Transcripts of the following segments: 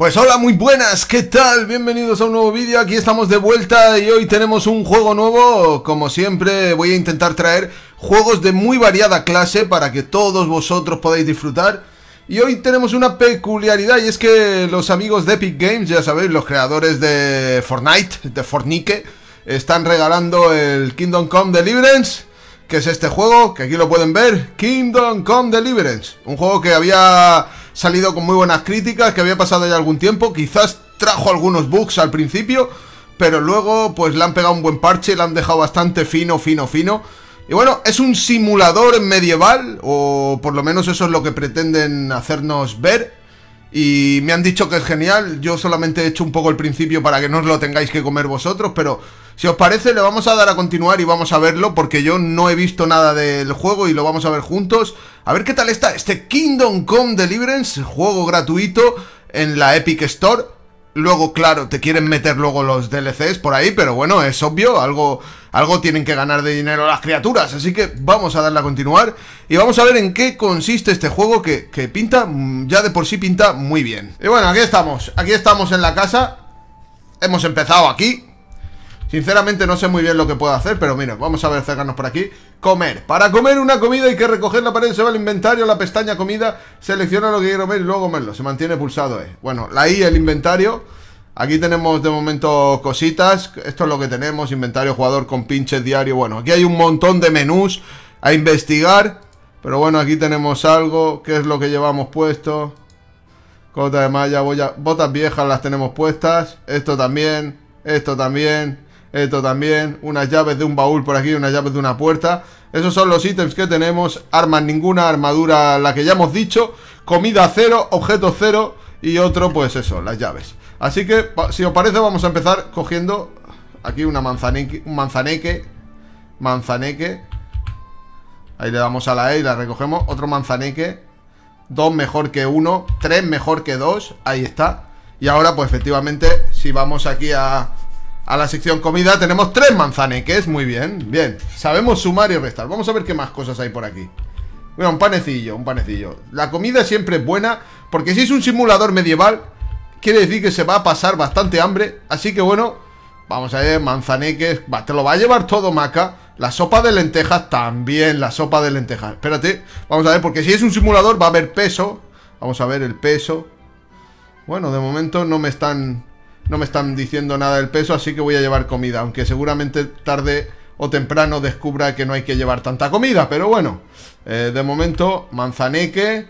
Pues hola, muy buenas, ¿qué tal? Bienvenidos a un nuevo vídeo, aquí estamos de vuelta y hoy tenemos un juego nuevo, como siempre voy a intentar traer juegos de muy variada clase para que todos vosotros podáis disfrutar y hoy tenemos una peculiaridad y es que los amigos de Epic Games, ya sabéis, los creadores de Fortnite, de Fortnite, están regalando el Kingdom Come Deliverance que es este juego, que aquí lo pueden ver, Kingdom Come Deliverance, un juego que había salido con muy buenas críticas, que había pasado ya algún tiempo, quizás trajo algunos bugs al principio, pero luego pues le han pegado un buen parche, le han dejado bastante fino, fino, fino. Y bueno, es un simulador medieval, o por lo menos eso es lo que pretenden hacernos ver y me han dicho que es genial. Yo solamente he hecho un poco el principio para que no os lo tengáis que comer vosotros, pero si os parece le vamos a dar a continuar y vamos a verlo porque yo no he visto nada del juego y lo vamos a ver juntos. A ver qué tal está este Kingdom Come Deliverance, juego gratuito en la Epic Store. Luego, claro, te quieren meter luego los DLCs por ahí, pero bueno, es obvio, algo, algo tienen que ganar de dinero las criaturas, así que vamos a darle a continuar y vamos a ver en qué consiste este juego que, que pinta, mm, ya de por sí pinta muy bien. Y bueno, aquí estamos, aquí estamos en la casa, hemos empezado aquí, Sinceramente no sé muy bien lo que puedo hacer, pero mira, vamos a ver, acercarnos por aquí. Comer. Para comer una comida hay que recoger la pared, se va al inventario, la pestaña comida, selecciona lo que quiero comer y luego comerlo. Se mantiene pulsado, eh. Bueno, la I, el inventario. Aquí tenemos de momento cositas. Esto es lo que tenemos, inventario jugador con pinches diario. Bueno, aquí hay un montón de menús a investigar. Pero bueno, aquí tenemos algo, que es lo que llevamos puesto. Cota de malla, botas viejas las tenemos puestas. Esto también, esto también. Esto también, unas llaves de un baúl por aquí, unas llaves de una puerta Esos son los ítems que tenemos Armas ninguna, armadura la que ya hemos dicho Comida cero, objeto cero Y otro, pues eso, las llaves Así que, si os parece, vamos a empezar cogiendo Aquí una manzaneque, un manzaneque Manzaneque Ahí le damos a la E y la recogemos Otro manzaneque Dos mejor que uno Tres mejor que dos Ahí está Y ahora, pues efectivamente, si vamos aquí a a la sección comida tenemos tres manzaneques, muy bien, bien. Sabemos sumar y restar. Vamos a ver qué más cosas hay por aquí. Bueno, un panecillo, un panecillo. La comida siempre es buena, porque si es un simulador medieval, quiere decir que se va a pasar bastante hambre. Así que bueno, vamos a ver, manzaneques. Va, te lo va a llevar todo, Maca. La sopa de lentejas también, la sopa de lentejas. Espérate, vamos a ver, porque si es un simulador va a haber peso. Vamos a ver el peso. Bueno, de momento no me están no me están diciendo nada del peso, así que voy a llevar comida. Aunque seguramente tarde o temprano descubra que no hay que llevar tanta comida, pero bueno. Eh, de momento, manzaneque.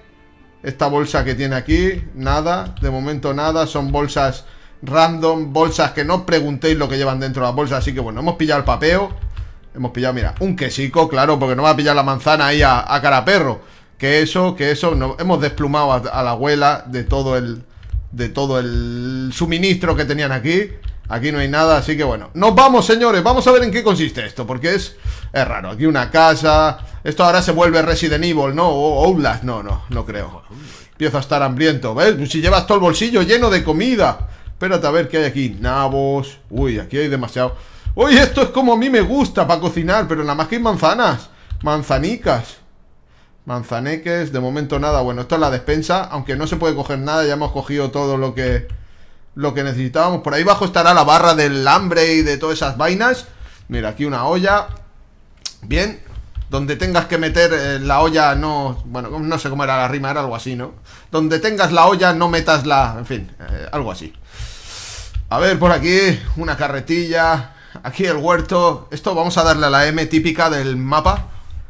Esta bolsa que tiene aquí, nada. De momento nada, son bolsas random, bolsas que no preguntéis lo que llevan dentro de las bolsas. Así que bueno, hemos pillado el papeo. Hemos pillado, mira, un quesico, claro, porque no va a pillar la manzana ahí a, cara perro. Que eso, que eso, no, hemos desplumado a la abuela de todo el de todo el suministro que tenían aquí. Aquí no hay nada, así que bueno. Nos vamos, señores. Vamos a ver en qué consiste esto, porque es, es raro. Aquí una casa. Esto ahora se vuelve Resident Evil, ¿no? O Outlast. No, no, no creo. Empiezo a estar hambriento, ¿ves? Si llevas todo el bolsillo lleno de comida. Espérate a ver qué hay aquí. Nabos. Uy, aquí hay demasiado. Uy, esto es como a mí me gusta para cocinar, pero nada más que hay manzanas. Manzanicas. Manzaneques, de momento nada. Bueno, esto es la despensa, aunque no se puede coger nada, ya hemos cogido todo lo que lo que necesitábamos. Por ahí abajo estará la barra del hambre y de todas esas vainas. Mira, aquí una olla. Bien. Donde tengas que meter eh, la olla, no... Bueno, no sé cómo era la rima, era algo así, ¿no? Donde tengas la olla, no metas la... En fin, eh, algo así. A ver, por aquí, una carretilla. Aquí el huerto. Esto vamos a darle a la M típica del mapa.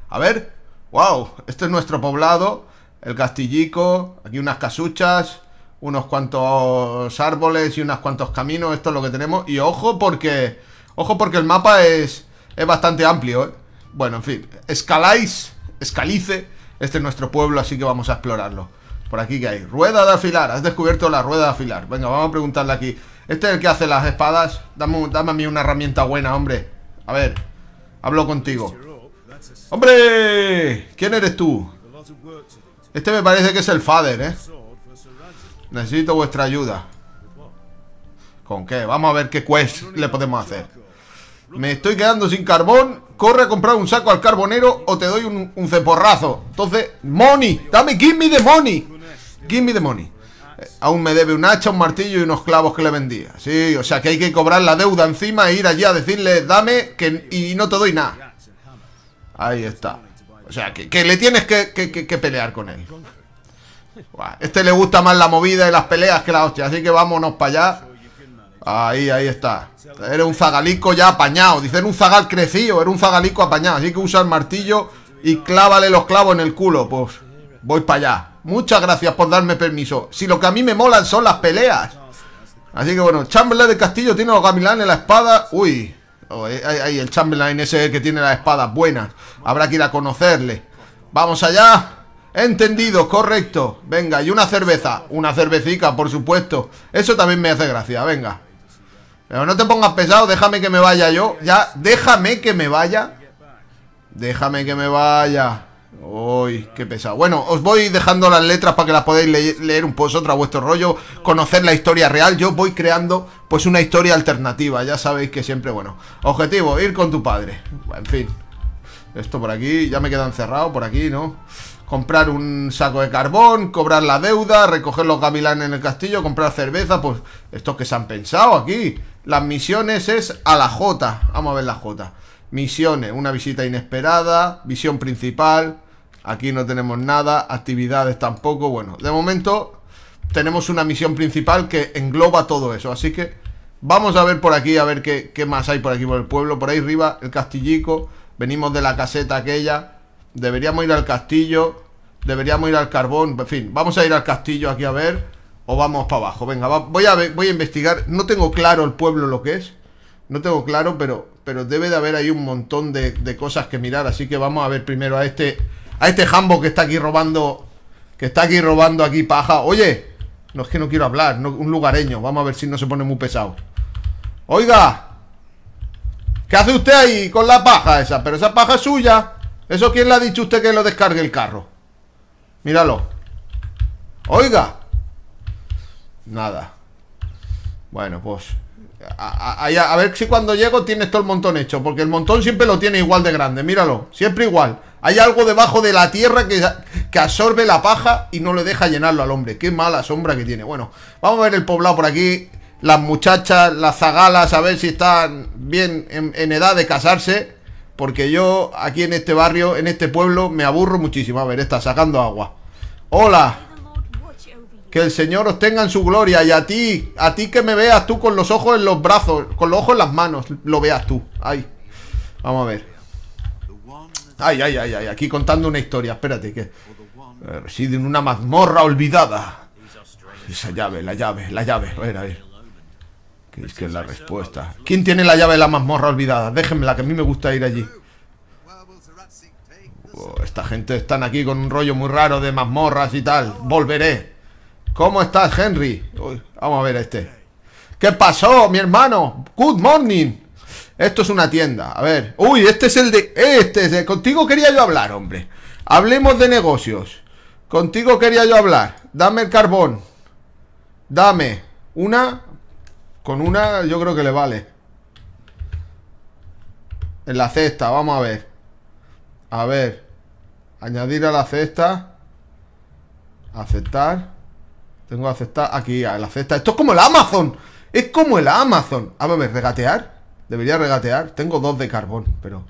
A ver, ¡Wow! Este es nuestro poblado. El castillico. Aquí unas casuchas. Unos cuantos árboles y unos cuantos caminos. Esto es lo que tenemos. Y ojo porque... Ojo porque el mapa es... Es bastante amplio, ¿eh? Bueno, en fin. Escaláis. Escalice. Este es nuestro pueblo, así que vamos a explorarlo. Por aquí que hay. Rueda de afilar. Has descubierto la rueda de afilar. Venga, vamos a preguntarle aquí. Este es el que hace las espadas. Dame, dame a mí una herramienta buena, hombre. A ver. Hablo contigo. ¡Hombre! ¿Quién eres tú? Este me parece que es el Fader, ¿eh? Necesito vuestra ayuda. ¿Con qué? Vamos a ver qué quest le podemos hacer. Me estoy quedando sin carbón. Corre a comprar un saco al carbonero o te doy un, ceporrazo. Entonces, money. Dame, give me the money. Give me the money. Eh, aún me debe un hacha, un martillo y unos clavos que le vendía. Sí, o sea que hay que cobrar la deuda encima e ir allí a decirle, dame que, y no te doy nada. Ahí está. O sea, que, le tienes que, pelear con él. Este le gusta más la movida y las peleas que la hostia, así que vámonos para allá. Ahí, ahí está. Era un zagalico ya apañado. Dicen un zagal crecido, era un zagalico apañado. Así que usa el martillo y clávale los clavos en el culo. Pues voy para allá. Muchas gracias por darme permiso. Si lo que a mí me molan son las peleas. Así que bueno, Chamberlain de Castillo tiene a Gamilán en la espada. Uy, eh, hay el Chamberlain ese que tiene las espadas buenas. Habrá que ir a conocerle. Vamos allá. Entendido, correcto. Venga, y una cerveza. Una cervecica, por supuesto. Eso también me hace gracia, venga. Pero no te pongas pesado, déjame que me vaya yo. Ya, déjame que me vaya. Déjame que me vaya. Uy, qué pesado. Bueno, os voy dejando las letras para que las podáis leer un vosotros a vuestro rollo, conocer la historia real. Yo voy creando pues una historia alternativa. Ya sabéis que siempre, bueno, objetivo, ir con tu padre. En fin. Esto por aquí, ya me quedan encerrado por aquí, ¿no? Comprar un saco de carbón, cobrar la deuda, recoger los gavilanes en el castillo, comprar cerveza, pues estos que se han pensado aquí. Las misiones es a la J. Vamos a ver la J. Misiones, una visita inesperada, visión principal, Aquí no tenemos nada, actividades tampoco. Bueno, de momento tenemos una misión principal que engloba todo eso. Así que vamos a ver por aquí, a ver qué, qué más hay por aquí, por el pueblo. Por ahí arriba, el castillico. Venimos de la caseta aquella. Deberíamos ir al castillo. Deberíamos ir al carbón. En fin, vamos a ir al castillo aquí a ver. O vamos para abajo. Venga, voy, a voy a investigar. No tengo claro el pueblo lo que es. No tengo claro, pero, pero debe de haber ahí un montón de, de cosas que mirar. Así que vamos a ver primero a este a este jambo que está aquí robando. Que está aquí robando aquí paja. Oye, no es que no quiero hablar. un lugareño. Vamos a ver si no se pone muy pesado. Oiga. ¿Qué hace usted ahí con la paja esa? Pero esa paja es suya. ¿Eso quién le ha dicho usted que lo descargue el carro? Míralo. Oiga. Nada. Bueno, pues... A, a, ver si cuando llego tienes todo el montón hecho Porque el montón siempre lo tiene igual de grande Míralo, siempre igual hay algo debajo de la tierra que, absorbe la paja y no le deja llenarlo al hombre. Qué mala sombra que tiene. Bueno, vamos a ver el poblado por aquí. Las muchachas, las zagalas, a ver si están bien en, edad de casarse. Porque yo aquí en este barrio, en este pueblo, me aburro muchísimo. A ver, está sacando agua. Hola. Que el Señor os tenga en su gloria. Y a ti, a ti que me veas tú con los ojos en los brazos, con los ojos en las manos, lo veas tú. Ahí. Vamos a ver. Ay, ay, ay, ay, aquí contando una historia, espérate, que eh, reside en una mazmorra olvidada. Esa llave, la llave, la llave, a ver, a ver. ¿Qué es que es la respuesta? ¿Quién tiene la llave de la mazmorra olvidada? Déjenmela, que a mí me gusta ir allí. Oh, esta gente están aquí con un rollo muy raro de mazmorras y tal. Volveré. ¿Cómo estás, Henry? vamos a ver a este. ¿Qué pasó, mi hermano? Good morning. Esto es una tienda. A ver. Uy, este es el de... Este es el... Contigo quería yo hablar, hombre. Hablemos de negocios. Contigo quería yo hablar. Dame el carbón. Dame una... Con una yo creo que le vale. En la cesta, vamos a ver. A ver. Añadir a la cesta. Aceptar. Tengo que aceptar aquí, a la cesta. Esto es como el Amazon. Es como el Amazon. A ver, regatear. Debería regatear. Tengo dos de carbón, pero...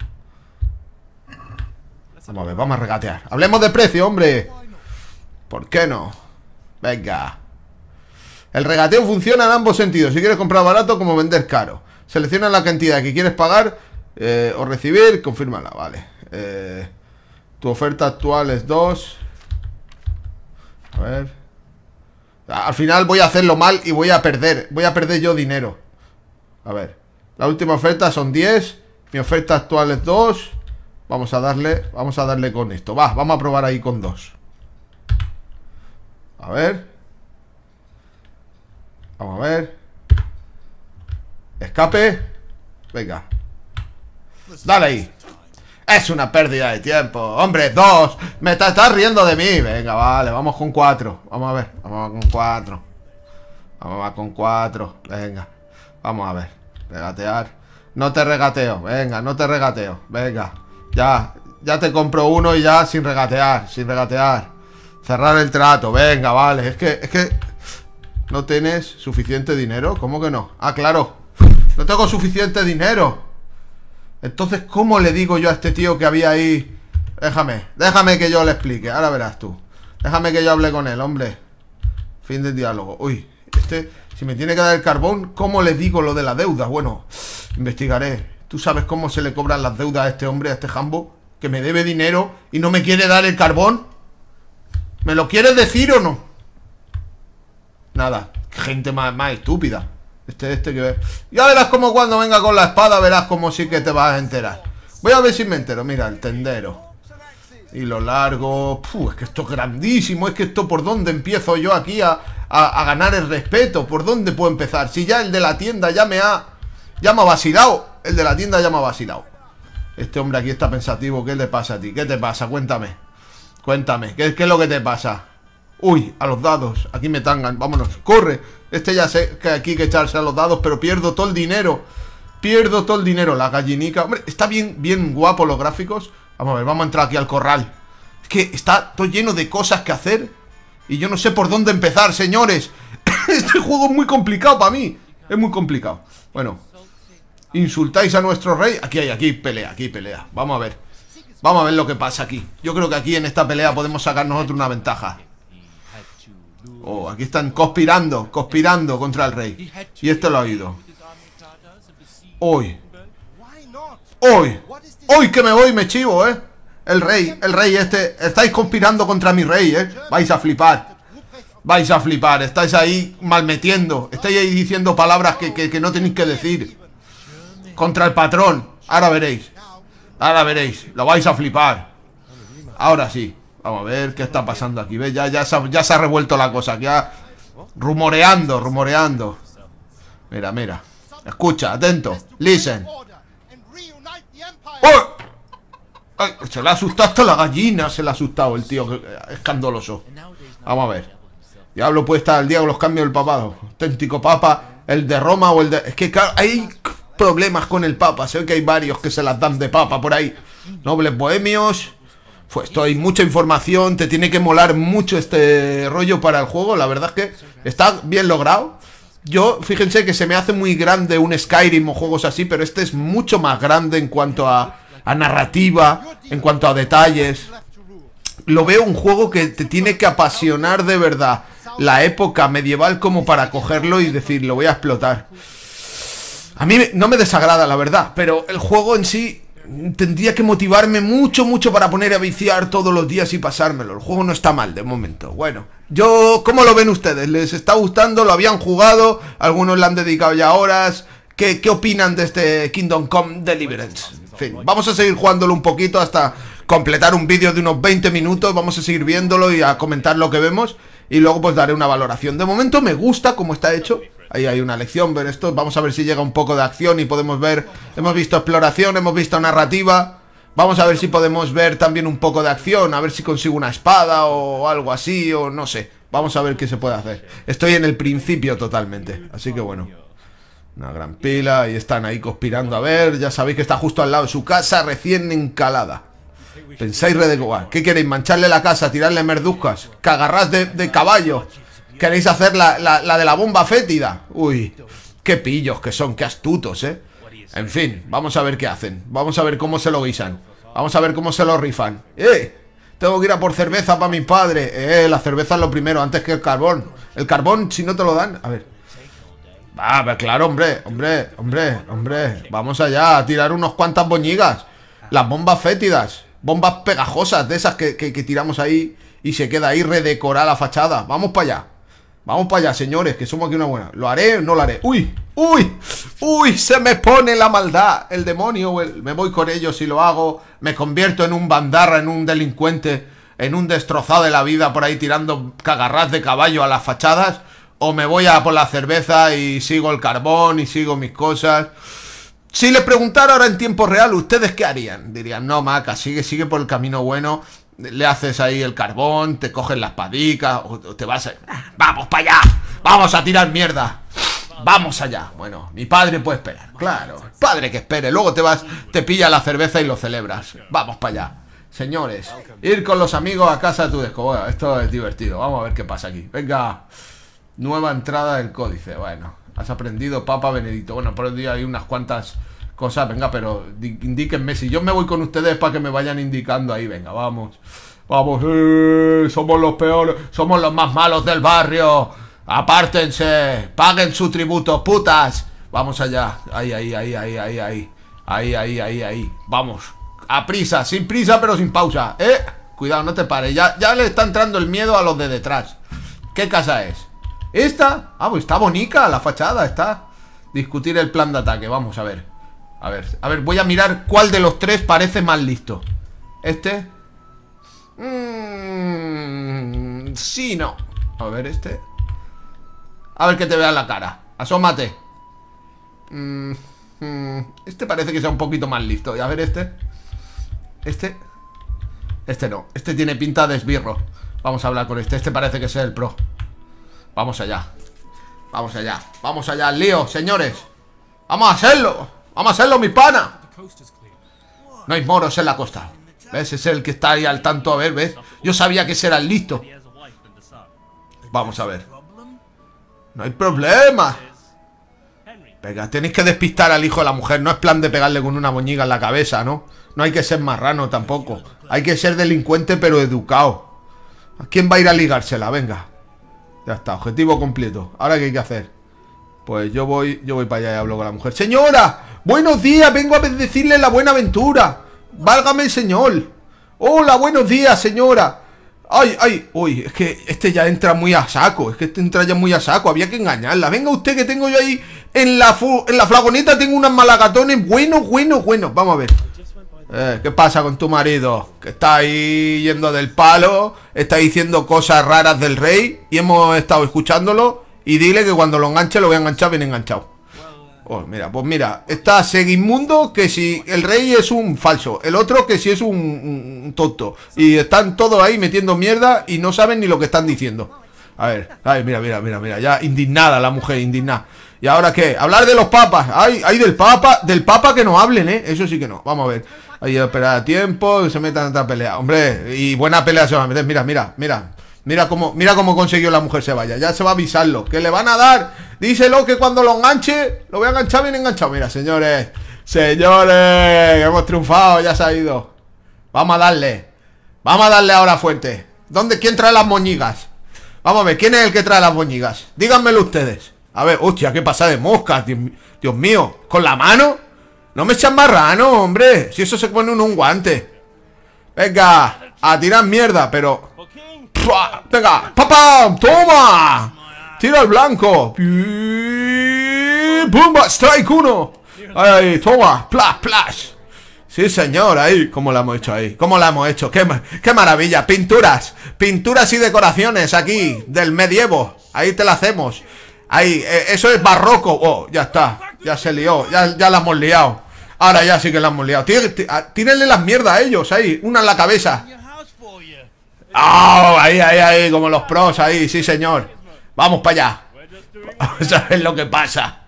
Vamos a ver, vamos a regatear. Hablemos de precio, hombre. ¿Por qué no? Venga. El regateo funciona en ambos sentidos. Si quieres comprar barato, como vender caro. Selecciona la cantidad que quieres pagar eh, o recibir. Confírmala, vale. Eh, tu oferta actual es dos A ver. Al final voy a hacerlo mal y voy a perder. Voy a perder yo dinero. A ver. La última oferta son 10. Mi oferta actual es 2. Vamos a darle, vamos a darle con esto. Va, vamos a probar ahí con 2. A ver. Vamos a ver. Escape. Venga. Dale ahí. Es una pérdida de tiempo. Hombre, dos. Me estás está riendo de mí. Venga, vale. Vamos con 4 Vamos a ver. Vamos con 4 Vamos con 4 Venga. Vamos a ver. Regatear. No te regateo, venga, no te regateo, venga. Ya, ya te compro uno y ya sin regatear, sin regatear. Cerrar el trato, venga, vale. Es que, es que... ¿No tienes suficiente dinero? ¿Cómo que no? Ah, claro. No tengo suficiente dinero. Entonces, ¿cómo le digo yo a este tío que había ahí? Déjame, déjame que yo le explique. Ahora verás tú. Déjame que yo hable con él, hombre. Fin del diálogo. Uy, este, si me tiene que dar el carbón, ¿cómo le digo lo de la deuda? Bueno, investigaré. ¿Tú sabes cómo se le cobran las deudas a este hombre, a este jambo? Que me debe dinero y no me quiere dar el carbón. ¿Me lo quieres decir o no? Nada, gente más, estúpida. Este, este que... Ya verás cómo cuando venga con la espada, verás cómo sí que te vas a enterar. Voy a ver si me entero. Mira, el tendero. Y lo largo. es que esto es grandísimo. Es que esto por dónde empiezo yo aquí a, a, ganar el respeto. ¿Por dónde puedo empezar? Si ya el de la tienda ya me ha... Ya me ha vacilado. El de la tienda ya me ha vacilado. Este hombre aquí está pensativo. ¿Qué le pasa a ti? ¿Qué te pasa? Cuéntame. Cuéntame. ¿Qué, es lo que te pasa? Uy, a los dados. Aquí me tangan. Vámonos. ¡Corre! Este ya sé que aquí hay que echarse a los dados, pero pierdo todo el dinero. Pierdo todo el dinero. La gallinica. Hombre, está bien, bien guapo los gráficos. Vamos a ver, vamos a entrar aquí al corral. Es que está todo lleno de cosas que hacer y yo no sé por dónde empezar, señores Este juego es muy complicado para mí Es muy complicado Bueno Insultáis a nuestro rey Aquí hay, aquí pelea, aquí pelea Vamos a ver Vamos a ver lo que pasa aquí Yo creo que aquí en esta pelea podemos sacar nosotros una ventaja Oh, aquí están conspirando, conspirando contra el rey Y esto lo ha oído Hoy Hoy Hoy que me voy me chivo, eh el rey, el rey este. Estáis conspirando contra mi rey, ¿eh? Vais a flipar. Vais a flipar. Estáis ahí malmetiendo. Estáis ahí diciendo palabras que, no tenéis que decir. Contra el patrón. Ahora veréis. Ahora veréis. Lo vais a flipar. Ahora sí. Vamos a ver qué está pasando aquí. ¿Ves? Ya, ya, se, ya se ha revuelto la cosa. Ya rumoreando, rumoreando. Mira, mira. Escucha, atento. Listen. ¡Oh! se le ha asustado hasta la gallina, se le ha asustado el tío, eh, escandaloso. Vamos a ver. Diablo puede estar al día los cambios del papado. Auténtico papa, el de Roma o el de... Es que hay problemas con el papa. Sé que hay varios que se las dan de papa por ahí. Nobles bohemios. Pues esto hay mucha información, te tiene que molar mucho este rollo para el juego. La verdad es que está bien logrado. Yo, fíjense que se me hace muy grande un Skyrim o juegos así, pero este es mucho más grande en cuanto a a narrativa, en cuanto a detalles. Lo veo un juego que te tiene que apasionar de verdad la época medieval como para cogerlo y decir, lo voy a explotar. A mí no me desagrada, la verdad, pero el juego en sí tendría que motivarme mucho, mucho para poner a viciar todos los días y pasármelo. El juego no está mal de momento. Bueno, yo, ¿cómo lo ven ustedes? ¿Les está gustando? ¿Lo habían jugado? Algunos le han dedicado ya horas. ¿Qué, qué opinan de este Kingdom Come Deliverance? vamos a seguir jugándolo un poquito hasta completar un vídeo de unos 20 minutos. Vamos a seguir viéndolo y a comentar lo que vemos. Y luego pues daré una valoración. De momento me gusta cómo está hecho. Ahí hay una lección, ver esto. Vamos a ver si llega un poco de acción y podemos ver... Hemos visto exploración, hemos visto narrativa... Vamos a ver si podemos ver también un poco de acción, a ver si consigo una espada o algo así, o no sé. Vamos a ver qué se puede hacer. Estoy en el principio totalmente, así que bueno. Una gran pila y están ahí conspirando. A ver, ya sabéis que está justo al lado de su casa, recién encalada. Pensáis redecorar. ¿Qué queréis? ¿Mancharle la casa? ¿Tirarle merduzcas? ¿Cagarrás de, de caballo? ¿Queréis hacer la, la de la bomba fétida? Uy, qué pillos que son, qué astutos, ¿eh? En fin, vamos a ver qué hacen. Vamos a ver cómo se lo guisan. Vamos a ver cómo se lo rifan. ¡Eh! Tengo que ir a por cerveza para mi padre. Eh, la cerveza es lo primero, antes que el carbón. El carbón, si no te lo dan. A ver. Ah, pero claro, hombre, hombre, hombre, hombre. Vamos allá a tirar unos cuantas boñigas. Las bombas fétidas. Bombas pegajosas de esas que, tiramos ahí y se queda ahí redecorada la fachada. Vamos para allá. Vamos para allá, señores, que somos aquí una buena. ¿Lo haré o no lo haré? ¡Uy! ¡Uy! ¡Uy! Se me pone la maldad. El demonio, me voy con ellos si lo hago. Me convierto en un bandarra, en un delincuente, en un destrozado de la vida por ahí tirando cagarras de caballo a las fachadas o me voy a por la cerveza y sigo el carbón y sigo mis cosas. Si le preguntara ahora en tiempo real, ¿ustedes qué harían? Dirían, no, Maca, sigue, sigue por el camino bueno, le haces ahí el carbón, te cogen las padicas, o, te vas a... ¡Vamos para allá! ¡Vamos a tirar mierda! ¡Vamos allá! Bueno, mi padre puede esperar, claro. Padre que espere, luego te vas, te pilla la cerveza y lo celebras. ¡Vamos para allá! Señores, ir con los amigos a casa de tu esto es divertido, vamos a ver qué pasa aquí. ¡Venga! Nueva entrada del códice. Bueno, has aprendido Papa Benedito Bueno, por el día hay unas cuantas cosas, venga, pero indíquenme. Si yo me voy con ustedes para que me vayan indicando ahí, venga, vamos. Vamos, eh, somos los peores, somos los más malos del barrio. Apártense, paguen su tributo, putas. Vamos allá, ahí, ahí, ahí, ahí, ahí, ahí, ahí, ahí, ahí, ahí. Vamos, a prisa, sin prisa pero sin pausa, ¿eh? Cuidado, no te pares, ya, ya le está entrando el miedo a los de detrás. ¿Qué casa es? Esta, ah, pues está bonita la fachada, está Discutir el plan de ataque, vamos a ver A ver, a ver, voy a mirar cuál de los tres parece más listo Este mm, Sí, no A ver, este A ver que te vea la cara, asómate mm, mm, Este parece que sea un poquito más listo Y a ver este Este Este no, este tiene pinta de esbirro Vamos a hablar con este, este parece que sea el pro Vamos allá Vamos allá, vamos allá al lío, señores Vamos a hacerlo Vamos a hacerlo, mi pana No hay moros en la costa ¿Ves? Es el que está ahí al tanto, a ver, ¿ves? Yo sabía que será el listo Vamos a ver No hay problema Venga, tenéis que despistar al hijo de la mujer No es plan de pegarle con una moñiga en la cabeza, ¿no? No hay que ser marrano tampoco Hay que ser delincuente pero educado ¿A quién va a ir a ligársela? Venga ya está, objetivo completo. Ahora qué hay que hacer. Pues yo voy, yo voy para allá y hablo con la mujer. ¡Señora! ¡Buenos días! Vengo a decirle la buena aventura. Válgame el señor. ¡Hola! ¡Buenos días, señora! ¡Ay, ay! Uy, es que este ya entra muy a saco. Es que este entra ya muy a saco. Había que engañarla. Venga usted que tengo yo ahí en la, en la flagoneta tengo unas malagatones. Bueno, bueno, bueno. Vamos a ver. Eh, ¿Qué pasa con tu marido? Que está ahí yendo del palo, está diciendo cosas raras del rey y hemos estado escuchándolo. Y dile que cuando lo enganche lo voy a enganchar bien enganchado. Oh, mira, pues mira, está Seguimundo que si el rey es un falso, el otro que si es un, un tonto. Y están todos ahí metiendo mierda y no saben ni lo que están diciendo. A ver, a ver, mira, mira, mira, mira, ya indignada la mujer, indignada. ¿Y ahora qué? Hablar de los papas. Hay del papa. Del papa que no hablen, ¿eh? Eso sí que no. Vamos a ver. Hay que esperar a tiempo. Se metan otra pelea. Hombre, y buena pelea se va a meter. Mira, mira, mira. Mira cómo, mira cómo consiguió la mujer se vaya. Ya se va a avisarlo. Que le van a dar. Díselo que cuando lo enganche, lo voy a enganchar bien enganchado. Mira, señores. Señores. Hemos triunfado. Ya se ha ido. Vamos a darle. Vamos a darle ahora fuerte. ¿Dónde? ¿Quién trae las moñigas? Vamos a ver. ¿Quién es el que trae las moñigas? Díganmelo ustedes. A ver, hostia, qué pasa de moscas, Dios, mío. ¿Con la mano? No me echan marrano, hombre. Si eso se pone en un guante. Venga, a tirar mierda, pero... Venga, papá, toma. Tira el blanco. ¡Pumba! Strike uno. Ahí, toma. Plash, plash. Sí, señor, ahí, como la hemos hecho ahí? ¿Cómo la hemos hecho? ¡Qué, ¡Qué, maravilla! Pinturas, pinturas y decoraciones aquí, del medievo. Ahí te la hacemos. Ahí, eh, eso es barroco. Oh, ya está. Ya se lió. Ya, la hemos liado. Ahora ya sí que la hemos liado. Tírenle las mierdas a ellos ahí. Una en la cabeza. Oh, ahí, ahí, ahí. Como los pros ahí. Sí, señor. Vamos para allá. Vamos lo que pasa.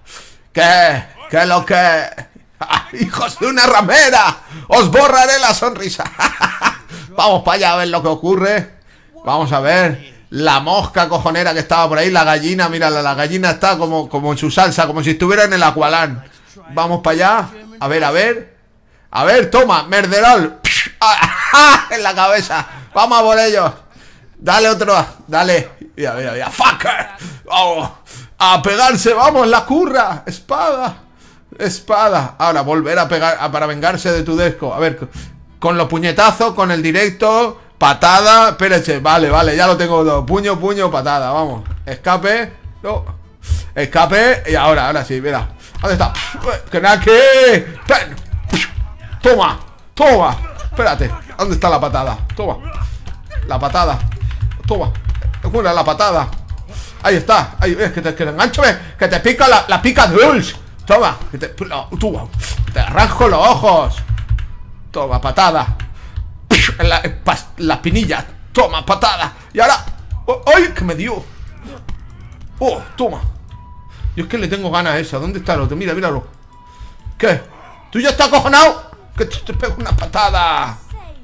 ¿Qué? ¿Qué es lo que...? ¡Hijos de una ramera! ¡Os borraré la sonrisa! Vamos para allá a ver lo que ocurre. Vamos a ver la mosca cojonera que estaba por ahí, la gallina, mira, la gallina está como, como en su salsa, como si estuviera en el Aqualán. Vamos para allá, a ver, a ver. A ver, toma, Merderol. Ah, ah, en la cabeza. Vamos a por ellos. Dale otro, dale. ya mira, mira. Fucker. Vamos. A pegarse, vamos, la curra. Espada. Espada. Ahora, volver a pegar para vengarse de Tudesco. A ver, con los puñetazos, con el directo. Patada, pérez, vale, vale, ya lo tengo Puño, puño, patada, vamos Escape, no Escape, y ahora, ahora sí, mira ¿Dónde está? ¡Que ¡Toma! ¡Toma! Espérate, ¿dónde está la patada? Toma La patada Toma, una la patada Ahí está, ahí, ves que te, engancho, Que te pica la, pica pica dulce Toma, te, toma, te arranco los ojos Toma, patada la, la pinilla, toma, patada Y ahora, ¡ay! Que me dio ¡Oh, toma! Yo es que le tengo ganas a esa ¿Dónde está el Mira, míralo ¿Qué? ¿Tú ya estás acojonado? Que te, pego una patada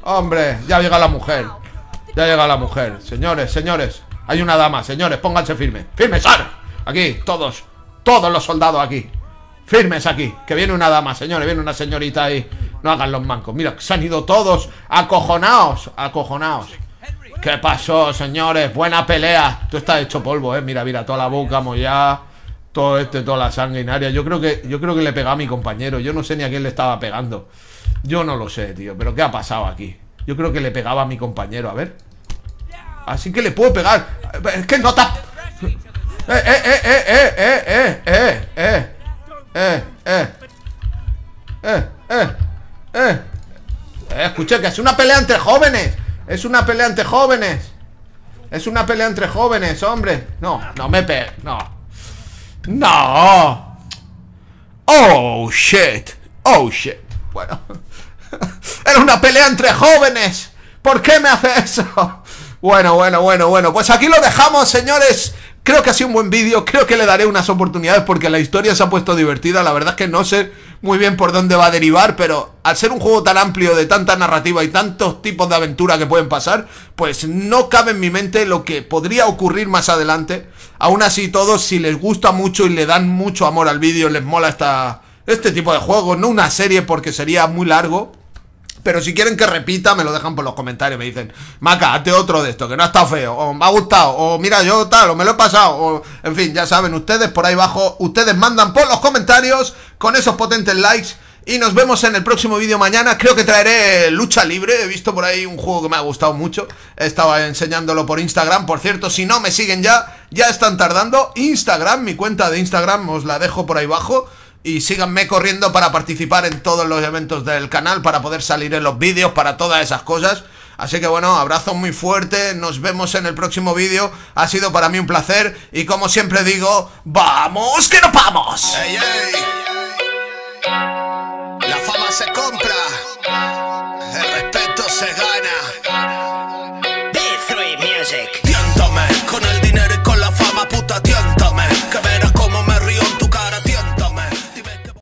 Hombre, ya llega la mujer Ya llega la mujer Señores, señores Hay una dama, señores, pónganse firmes ¡Firmes, ahora! Aquí, todos Todos los soldados aquí Firmes aquí Que viene una dama, señores Viene una señorita ahí no hagan los mancos. Mira, se han ido todos. acojonados, acojonados. ¿Qué pasó, señores? Buena pelea. Tú estás hecho polvo, eh. Mira, mira, toda la boca ya Todo este, toda la sangre Yo creo que, yo creo que le pegaba a mi compañero. Yo no sé ni a quién le estaba pegando. Yo no lo sé, tío. Pero ¿qué ha pasado aquí? Yo creo que le pegaba a mi compañero. A ver. Así que le puedo pegar. Es que no está. eh, eh, eh, eh, eh, eh, eh, eh, eh, eh, eh, eh. Eh, eh que es una pelea entre jóvenes Es una pelea entre jóvenes Es una pelea entre jóvenes, hombre No, no me pe... no No Oh, shit Oh, shit Bueno Era una pelea entre jóvenes ¿Por qué me hace eso? Bueno, bueno, bueno, bueno Pues aquí lo dejamos, señores Creo que ha sido un buen vídeo, creo que le daré unas oportunidades porque la historia se ha puesto divertida. La verdad es que no sé muy bien por dónde va a derivar, pero al ser un juego tan amplio de tanta narrativa y tantos tipos de aventura que pueden pasar, pues no cabe en mi mente lo que podría ocurrir más adelante. Aún así, todos, si les gusta mucho y le dan mucho amor al vídeo, les mola esta, este tipo de juego, no una serie porque sería muy largo, pero si quieren que repita, me lo dejan por los comentarios. Me dicen, Maca, hazte otro de esto, que no está feo. O me ha gustado. O mira, yo tal, o me lo he pasado. O, en fin, ya saben, ustedes por ahí abajo. Ustedes mandan por los comentarios con esos potentes likes. Y nos vemos en el próximo vídeo mañana. Creo que traeré lucha libre. He visto por ahí un juego que me ha gustado mucho. Estaba enseñándolo por Instagram. Por cierto, si no me siguen ya, ya están tardando. Instagram, mi cuenta de Instagram, os la dejo por ahí abajo. Y síganme corriendo para participar en todos los eventos del canal, para poder salir en los vídeos, para todas esas cosas. Así que bueno, abrazo muy fuerte, nos vemos en el próximo vídeo. Ha sido para mí un placer y como siempre digo, ¡vamos que nos vamos! La fama se compra.